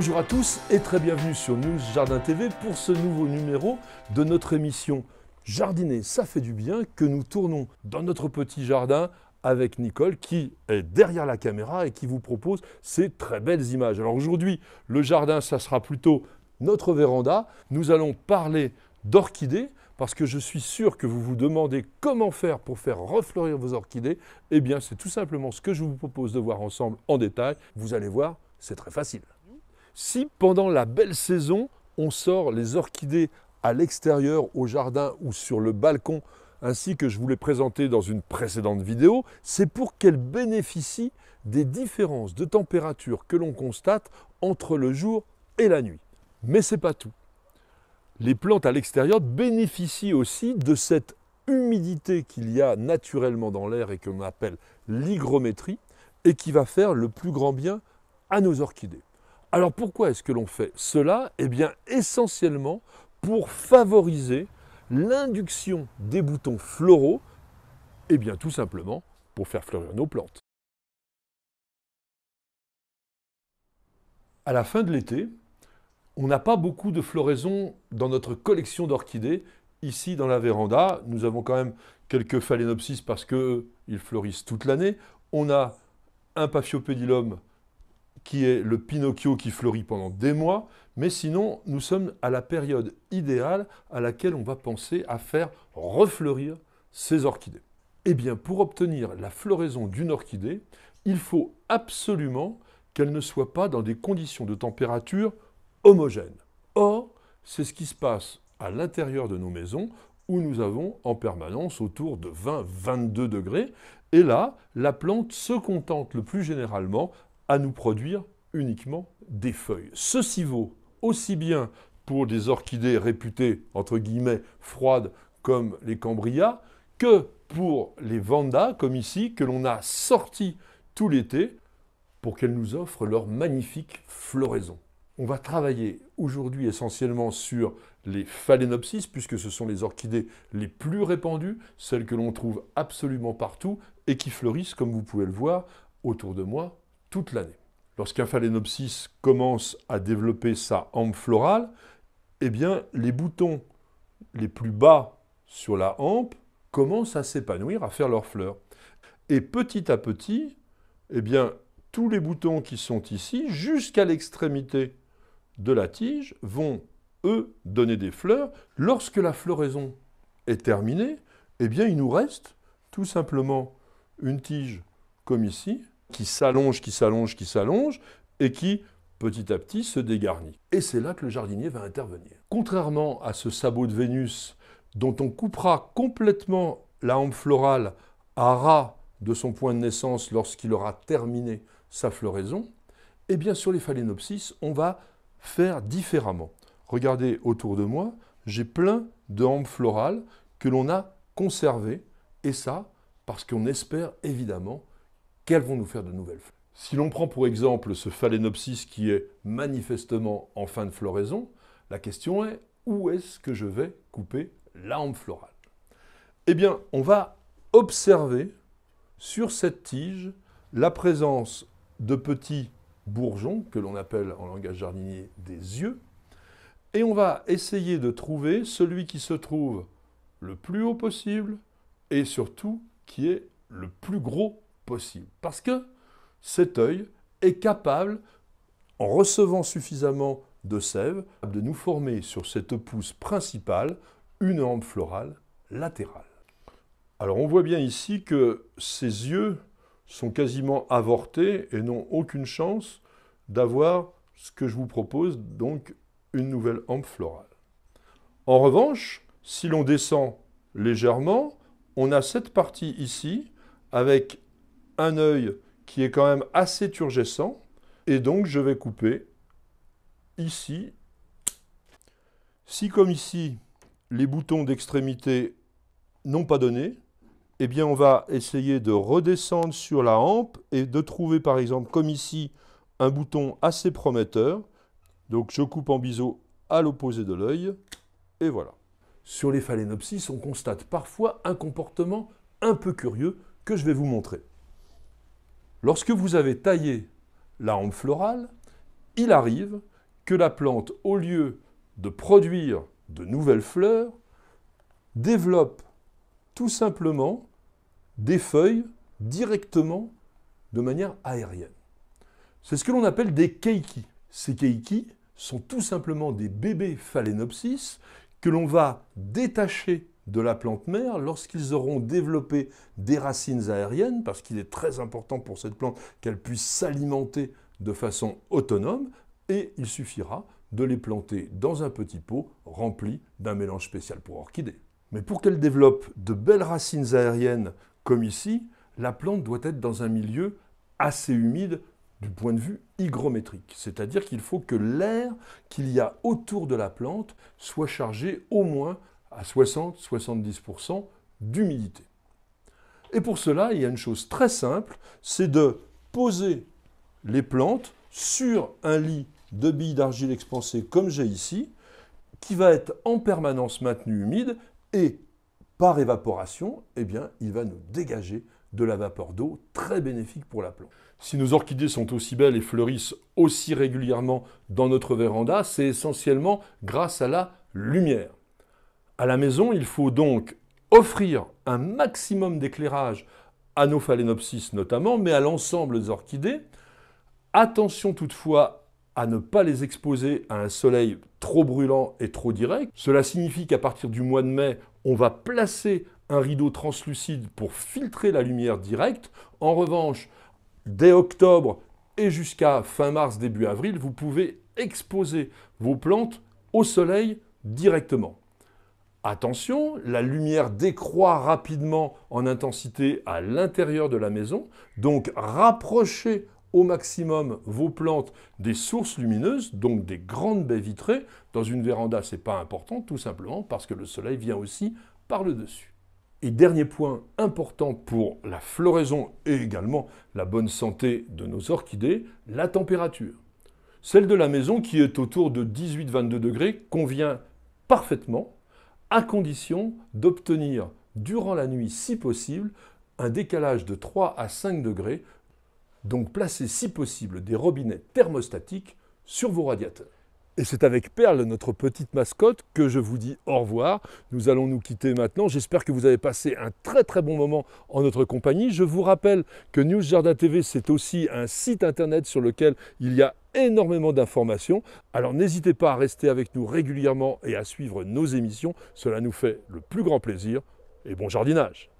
Bonjour à tous et très bienvenue sur News Jardin TV pour ce nouveau numéro de notre émission Jardiner, ça fait du bien que nous tournons dans notre petit jardin avec Nicole qui est derrière la caméra et qui vous propose ces très belles images. Alors aujourd'hui, le jardin, ça sera plutôt notre véranda. Nous allons parler d'orchidées parce que je suis sûr que vous vous demandez comment faire pour faire refleurir vos orchidées. Eh bien, c'est tout simplement ce que je vous propose de voir ensemble en détail. Vous allez voir, c'est très facile. Si pendant la belle saison, on sort les orchidées à l'extérieur, au jardin ou sur le balcon, ainsi que je vous l'ai présenté dans une précédente vidéo, c'est pour qu'elles bénéficient des différences de température que l'on constate entre le jour et la nuit. Mais c'est pas tout. Les plantes à l'extérieur bénéficient aussi de cette humidité qu'il y a naturellement dans l'air et qu'on appelle l'hygrométrie et qui va faire le plus grand bien à nos orchidées. Alors pourquoi est-ce que l'on fait cela Eh bien essentiellement pour favoriser l'induction des boutons floraux, et eh bien tout simplement pour faire fleurir nos plantes. À la fin de l'été, on n'a pas beaucoup de floraison dans notre collection d'orchidées. Ici, dans la véranda, nous avons quand même quelques phalaenopsis parce qu'ils fleurissent toute l'année. On a un paphiopédilum qui est le Pinocchio qui fleurit pendant des mois, mais sinon, nous sommes à la période idéale à laquelle on va penser à faire refleurir ces orchidées. Eh bien, pour obtenir la floraison d'une orchidée, il faut absolument qu'elle ne soit pas dans des conditions de température homogènes. Or, c'est ce qui se passe à l'intérieur de nos maisons, où nous avons en permanence autour de 20-22 degrés. Et là, la plante se contente le plus généralement à nous produire uniquement des feuilles. Ceci vaut aussi bien pour des orchidées réputées, entre guillemets, froides comme les cambrias, que pour les Vandas, comme ici, que l'on a sorti tout l'été pour qu'elles nous offrent leur magnifique floraison. On va travailler aujourd'hui essentiellement sur les phalaenopsis, puisque ce sont les orchidées les plus répandues, celles que l'on trouve absolument partout et qui fleurissent, comme vous pouvez le voir, autour de moi toute l'année. Lorsqu'un phalaenopsis commence à développer sa hampe florale, eh bien, les boutons les plus bas sur la hampe commencent à s'épanouir, à faire leurs fleurs. Et petit à petit, eh bien, tous les boutons qui sont ici, jusqu'à l'extrémité de la tige, vont, eux, donner des fleurs. Lorsque la floraison est terminée, eh bien, il nous reste tout simplement une tige comme ici, qui s'allonge, qui s'allonge, qui s'allonge, et qui petit à petit se dégarnit. Et c'est là que le jardinier va intervenir. Contrairement à ce sabot de Vénus, dont on coupera complètement la hampe florale à ras de son point de naissance lorsqu'il aura terminé sa floraison, eh bien sur les phalaenopsis, on va faire différemment. Regardez autour de moi, j'ai plein de hampes florales que l'on a conservées, et ça parce qu'on espère évidemment qu'elles vont nous faire de nouvelles fleurs. Si l'on prend pour exemple ce phalaenopsis qui est manifestement en fin de floraison, la question est où est-ce que je vais couper l'arme florale Eh bien, on va observer sur cette tige la présence de petits bourgeons, que l'on appelle en langage jardinier des yeux, et on va essayer de trouver celui qui se trouve le plus haut possible et surtout qui est le plus gros parce que cet œil est capable, en recevant suffisamment de sève, de nous former sur cette pousse principale une hampe florale latérale. Alors on voit bien ici que ses yeux sont quasiment avortés et n'ont aucune chance d'avoir ce que je vous propose, donc une nouvelle hampe florale. En revanche, si l'on descend légèrement, on a cette partie ici avec un œil qui est quand même assez turgescent. Et donc, je vais couper ici. Si, comme ici, les boutons d'extrémité n'ont pas donné, eh bien, on va essayer de redescendre sur la hampe et de trouver, par exemple, comme ici, un bouton assez prometteur. Donc, je coupe en biseau à l'opposé de l'œil. Et voilà. Sur les phalaenopsis, on constate parfois un comportement un peu curieux que je vais vous montrer. Lorsque vous avez taillé la hampe florale, il arrive que la plante, au lieu de produire de nouvelles fleurs, développe tout simplement des feuilles directement de manière aérienne. C'est ce que l'on appelle des keiki. Ces keiki sont tout simplement des bébés phalaenopsis que l'on va détacher de la plante mère, lorsqu'ils auront développé des racines aériennes, parce qu'il est très important pour cette plante qu'elle puisse s'alimenter de façon autonome, et il suffira de les planter dans un petit pot rempli d'un mélange spécial pour orchidées. Mais pour qu'elle développe de belles racines aériennes comme ici, la plante doit être dans un milieu assez humide du point de vue hygrométrique, c'est-à-dire qu'il faut que l'air qu'il y a autour de la plante soit chargé au moins à 60-70% d'humidité. Et pour cela, il y a une chose très simple, c'est de poser les plantes sur un lit de billes d'argile expansées comme j'ai ici, qui va être en permanence maintenu humide et par évaporation, eh bien, il va nous dégager de la vapeur d'eau très bénéfique pour la plante. Si nos orchidées sont aussi belles et fleurissent aussi régulièrement dans notre véranda, c'est essentiellement grâce à la lumière. À la maison, il faut donc offrir un maximum d'éclairage à nos phalaenopsis notamment, mais à l'ensemble des orchidées. Attention toutefois à ne pas les exposer à un soleil trop brûlant et trop direct. Cela signifie qu'à partir du mois de mai, on va placer un rideau translucide pour filtrer la lumière directe. En revanche, dès octobre et jusqu'à fin mars, début avril, vous pouvez exposer vos plantes au soleil directement. Attention, la lumière décroît rapidement en intensité à l'intérieur de la maison, donc rapprochez au maximum vos plantes des sources lumineuses, donc des grandes baies vitrées. Dans une véranda, c'est pas important, tout simplement parce que le soleil vient aussi par le dessus. Et dernier point important pour la floraison et également la bonne santé de nos orchidées, la température. Celle de la maison qui est autour de 18-22 degrés convient parfaitement à condition d'obtenir durant la nuit, si possible, un décalage de 3 à 5 degrés, donc placer si possible des robinets thermostatiques sur vos radiateurs. Et c'est avec Perle, notre petite mascotte, que je vous dis au revoir. Nous allons nous quitter maintenant. J'espère que vous avez passé un très très bon moment en notre compagnie. Je vous rappelle que News Jardin TV, c'est aussi un site internet sur lequel il y a énormément d'informations. Alors n'hésitez pas à rester avec nous régulièrement et à suivre nos émissions. Cela nous fait le plus grand plaisir. Et bon jardinage